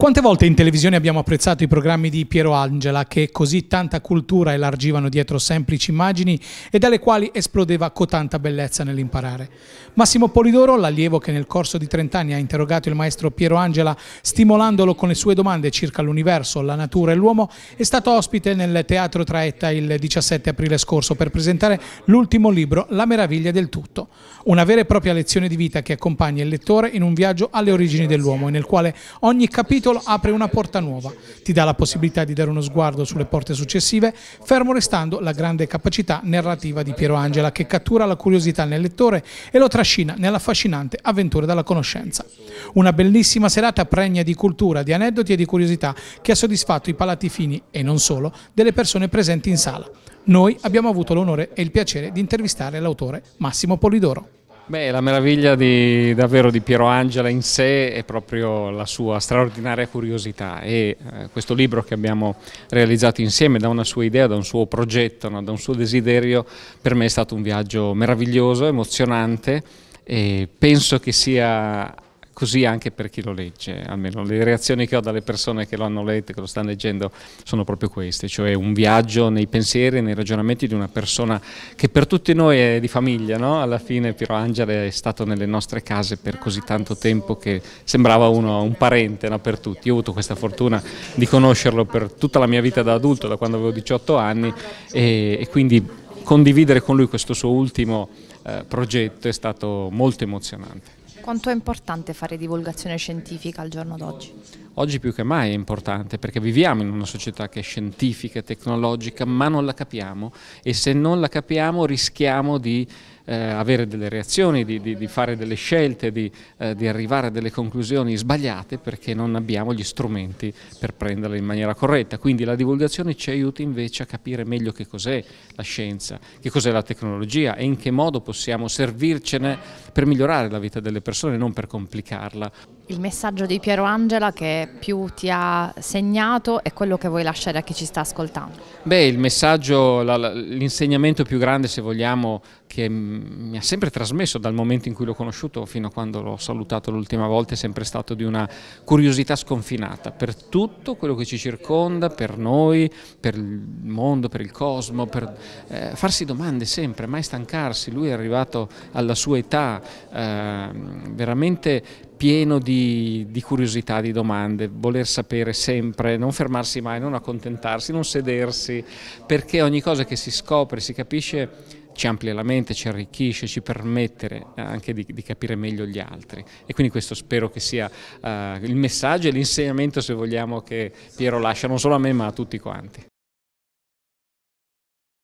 Quante volte in televisione abbiamo apprezzato i programmi di Piero Angela che così tanta cultura elargivano dietro semplici immagini e dalle quali esplodeva cotanta bellezza nell'imparare. Massimo Polidoro, l'allievo che nel corso di 30 anni ha interrogato il maestro Piero Angela stimolandolo con le sue domande circa l'universo, la natura e l'uomo, è stato ospite nel Teatro Traetta il 17 aprile scorso per presentare l'ultimo libro La meraviglia del tutto, una vera e propria lezione di vita che accompagna il lettore in un viaggio alle origini dell'uomo e nel quale ogni capitolo titolo apre una porta nuova, ti dà la possibilità di dare uno sguardo sulle porte successive, fermo restando la grande capacità narrativa di Piero Angela che cattura la curiosità nel lettore e lo trascina nell'affascinante avventura della conoscenza. Una bellissima serata pregna di cultura, di aneddoti e di curiosità che ha soddisfatto i palati fini e non solo delle persone presenti in sala. Noi abbiamo avuto l'onore e il piacere di intervistare l'autore Massimo Polidoro. Beh, la meraviglia di, davvero di Piero Angela in sé è proprio la sua straordinaria curiosità e eh, questo libro che abbiamo realizzato insieme da una sua idea, da un suo progetto, no, da un suo desiderio, per me è stato un viaggio meraviglioso, emozionante e penso che sia così anche per chi lo legge, almeno le reazioni che ho dalle persone che lo hanno letto, che lo stanno leggendo, sono proprio queste, cioè un viaggio nei pensieri, nei ragionamenti di una persona che per tutti noi è di famiglia, no? alla fine Piero Angela è stato nelle nostre case per così tanto tempo che sembrava uno, un parente no? per tutti, io ho avuto questa fortuna di conoscerlo per tutta la mia vita da adulto, da quando avevo 18 anni e, e quindi condividere con lui questo suo ultimo eh, progetto è stato molto emozionante. Quanto è importante fare divulgazione scientifica al giorno d'oggi? Oggi più che mai è importante perché viviamo in una società che è scientifica, tecnologica, ma non la capiamo e se non la capiamo rischiamo di eh, avere delle reazioni, di, di, di, fare delle scelte, di, eh, di arrivare a delle conclusioni sbagliate perché non abbiamo gli strumenti per prenderle in maniera corretta. Quindi la divulgazione ci aiuta invece a capire meglio che cos'è la scienza, che cos'è la tecnologia e in che modo possiamo servircene per migliorare la vita delle persone, non per complicarla. Il messaggio di Piero Angela che più ti ha segnato è quello che vuoi lasciare a chi ci sta ascoltando? Beh, il messaggio, l'insegnamento più grande, se vogliamo, che mi ha sempre trasmesso dal momento in cui l'ho conosciuto fino a quando l'ho salutato l'ultima volta, è sempre stato di una curiosità sconfinata per tutto quello che ci circonda, per noi, per il mondo, per il cosmo, per eh, farsi domande sempre, mai stancarsi. Lui è arrivato alla sua età eh, veramente pieno di, di, curiosità, di domande, voler sapere sempre, non fermarsi mai, non accontentarsi, non sedersi, perché ogni cosa che si scopre, si capisce, ci amplia la mente, ci arricchisce, ci permette eh, anche di, di capire meglio gli altri. E quindi questo spero che sia uh, il messaggio e l'insegnamento, se vogliamo, che Piero lascia non solo a me ma a tutti quanti.